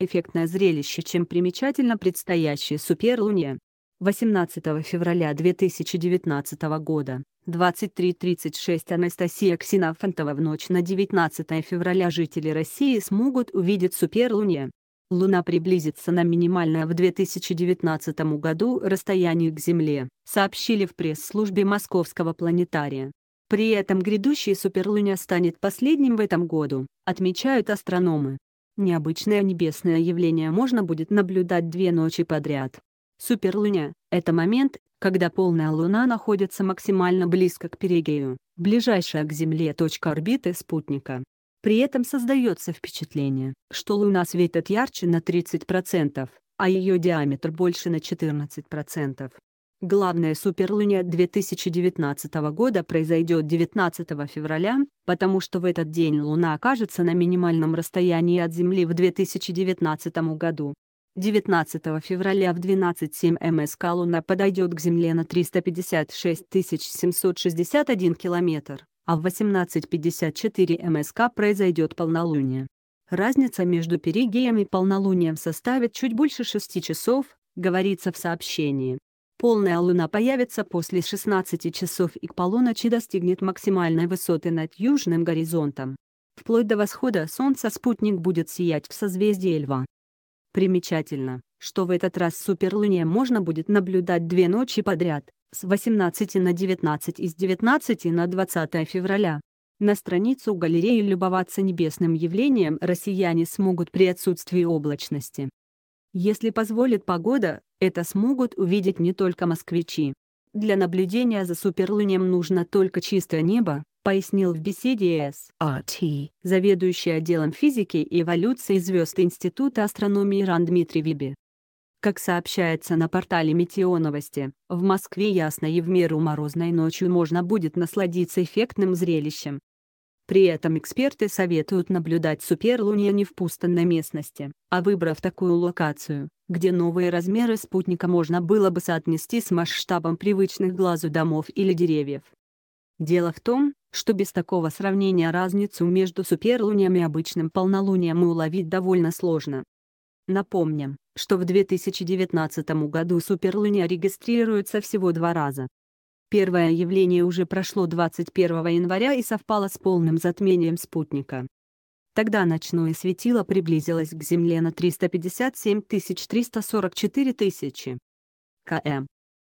эффектное зрелище, чем примечательно предстоящее суперлуние. 18 февраля 2019 года, 23.36 Анастасия Ксенофонтова в ночь на 19 февраля жители России смогут увидеть суперлуние. Луна приблизится на минимальное в 2019 году расстояние к Земле, сообщили в пресс-службе Московского планетария. При этом грядущая суперлуния станет последним в этом году, отмечают астрономы. Необычное небесное явление можно будет наблюдать две ночи подряд. Суперлуния – это момент, когда полная Луна находится максимально близко к перигею, ближайшая к Земле точка орбиты спутника. При этом создается впечатление, что Луна светит ярче на 30%, а ее диаметр больше на 14%. Главная суперлуния 2019 года произойдет 19 февраля, потому что в этот день Луна окажется на минимальном расстоянии от Земли в 2019 году. 19 февраля в 12.07 МСК Луна подойдет к Земле на 356 761 километр, а в 18.54 МСК произойдет полнолуние. Разница между перигеем и полнолунием составит чуть больше 6 часов, говорится в сообщении. Полная луна появится после 16 часов и к полуночи достигнет максимальной высоты над южным горизонтом. Вплоть до восхода Солнца спутник будет сиять в созвездии Льва. Примечательно, что в этот раз суперлуния можно будет наблюдать две ночи подряд, с 18 на 19 и с 19 на 20 февраля. На страницу галереи любоваться небесным явлением россияне смогут при отсутствии облачности. Если позволит погода, это смогут увидеть не только москвичи. Для наблюдения за суперлунием нужно только чистое небо, пояснил в беседе С.А.Т. заведующий отделом физики и эволюции звезд Института астрономии РАН Дмитрий Виби. Как сообщается на портале Метеоновости, в Москве ясно и в меру морозной ночью можно будет насладиться эффектным зрелищем, при этом эксперты советуют наблюдать суперлуния не в пустынной местности, а выбрав такую локацию, где новые размеры спутника можно было бы соотнести с масштабом привычных глазу домов или деревьев. Дело в том, что без такого сравнения разницу между суперлунием и обычным полнолунием уловить довольно сложно. Напомним, что в 2019 году суперлуния регистрируется всего два раза, Первое явление уже прошло 21 января и совпало с полным затмением спутника. Тогда ночное светило приблизилось к Земле на 357 344 тысячи км.